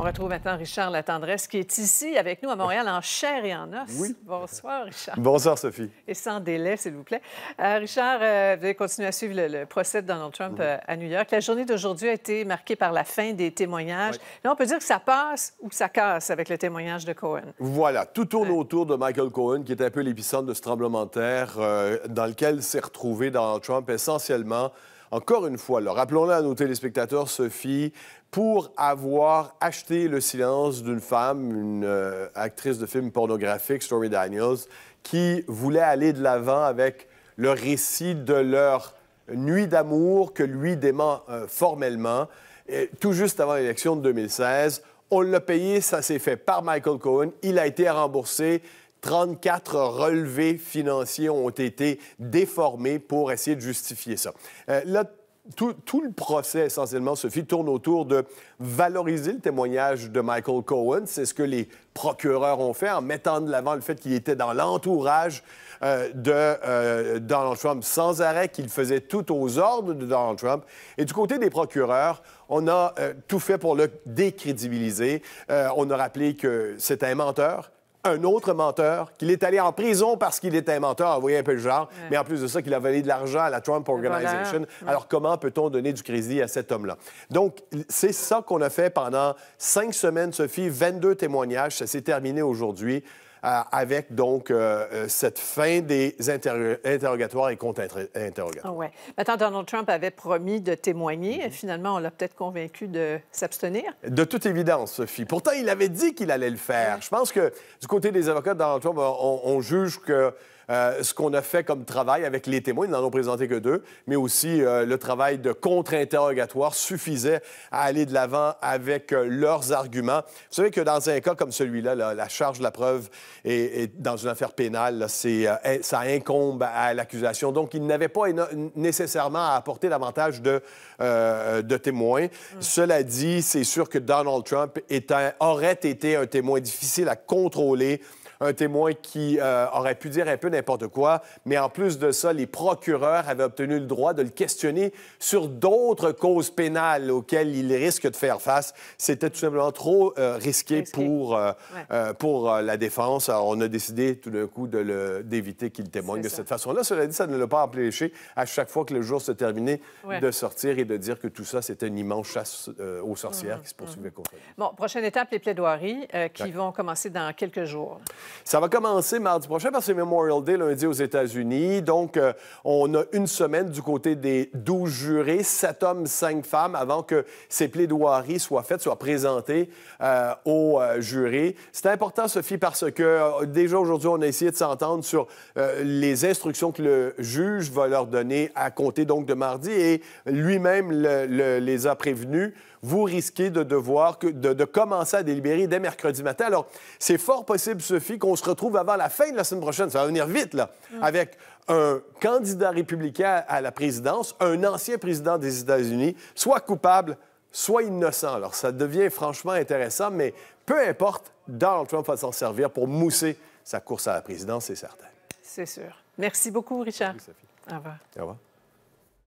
On retrouve maintenant Richard Latendresse qui est ici avec nous à Montréal en chair et en os. Bonsoir, Richard. Bonsoir, Sophie. Et sans délai, s'il vous plaît. Euh, Richard, euh, vous allez continuer à suivre le, procès de Donald Trump euh, à New York. La journée d'aujourd'hui a été marquée par la fin des témoignages. Là, on peut dire que ça passe ou que ça casse avec le témoignage de Cohen. Voilà. Tout tourne autour de Michael Cohen, qui est un peu l'épicentre de ce tremblement de terre dans lequel s'est retrouvé Donald Trump essentiellement encore une fois, rappelons-le à nos téléspectateurs, Sophie, pour avoir acheté le silence d'une femme, une euh, actrice de film pornographique, Stormy Daniels, qui voulait aller de l'avant avec le récit de leur nuit d'amour que lui dément euh, formellement, tout juste avant l'élection de 2016. On l'a payé, ça s'est fait par Michael Cohen. Il a été remboursé. 34 relevés financiers ont été déformés pour essayer de justifier ça. Euh, là, tout, le procès, essentiellement, Sophie, tourne autour de valoriser le témoignage de Michael Cohen. C'est ce que les procureurs ont fait en mettant de l'avant le fait qu'il était dans l'entourage euh, de euh, Donald Trump sans arrêt, qu'il faisait tout aux ordres de Donald Trump. Et du côté des procureurs, on a tout fait pour le décrédibiliser. on a rappelé que c'est un menteur, un autre menteur, qu'il est allé en prison parce qu'il était un menteur, vous voyez un peu le genre, mais en plus de ça, qu'il a volé de l'argent à la Trump Organization. Alors, comment peut-on donner du crédit à cet homme-là? Donc, c'est ça qu'on a fait pendant cinq semaines, Sophie, 22 témoignages. Ça s'est terminé aujourd'hui. Euh, avec donc euh, euh, cette fin des interrogatoires et contre-interrogatoires. Ah oui. Maintenant, Donald Trump avait promis de témoigner. Mm-hmm. Finalement, on l'a peut-être convaincu de s'abstenir. De toute évidence, Sophie. Pourtant, il avait dit qu'il allait le faire. Je pense que du côté des avocats de Donald Trump, on juge que euh, ce qu'on a fait comme travail avec les témoins, ils n'en ont présenté que deux, mais aussi euh, le travail de contre-interrogatoire suffisait à aller de l'avant avec euh, leurs arguments. Vous savez que dans un cas comme celui-là, la charge de la preuve est, dans une affaire pénale, ça incombe à l'accusation. Donc, ils n'avaient pas nécessairement à apporter davantage de, témoins. Mm. Cela dit, c'est sûr que Donald Trump aurait été un témoin difficile à contrôler un témoin qui euh, aurait pu dire un peu n'importe quoi, mais en plus de ça, les procureurs avaient obtenu le droit de le questionner sur d'autres causes pénales auxquelles il risque de faire face. C'était tout simplement trop euh, risqué, pour, euh, pour la défense. Alors, on a décidé tout d'un coup d'éviter qu'il témoigne de cette façon-là. Cela dit, ça ne l'a pas empêché à chaque fois que le jour se terminait de sortir et de dire que tout ça, c'était une immense chasse aux sorcières mmh qui se poursuivait mmh contre lui. Bon, prochaine étape, les plaidoiries qui vont commencer dans quelques jours. Ça va commencer mardi prochain parce que c'est Memorial Day lundi aux États-Unis. Donc, euh, on a une semaine du côté des 12 jurés, 7 hommes, 5 femmes, avant que ces plaidoiries soient faites, soient présentées euh, aux euh, jurés. C'est important, Sophie, parce que déjà aujourd'hui, on a essayé de s'entendre sur les instructions que le juge va leur donner à compter donc de mardi et lui-même les a prévenus vous risquez de devoir que, de, commencer à délibérer dès mercredi matin. Alors, c'est fort possible, Sophie, qu'on se retrouve avant la fin de la semaine prochaine. Ça va venir vite, là, mm. avec un candidat républicain à la présidence, un ancien président des États-Unis, soit coupable, soit innocent. Alors, ça devient franchement intéressant, mais peu importe, Donald Trump va s'en servir pour mousser sa course à la présidence, c'est certain. C'est sûr. Merci beaucoup, Richard. Merci, Sophie. Au revoir. Au revoir.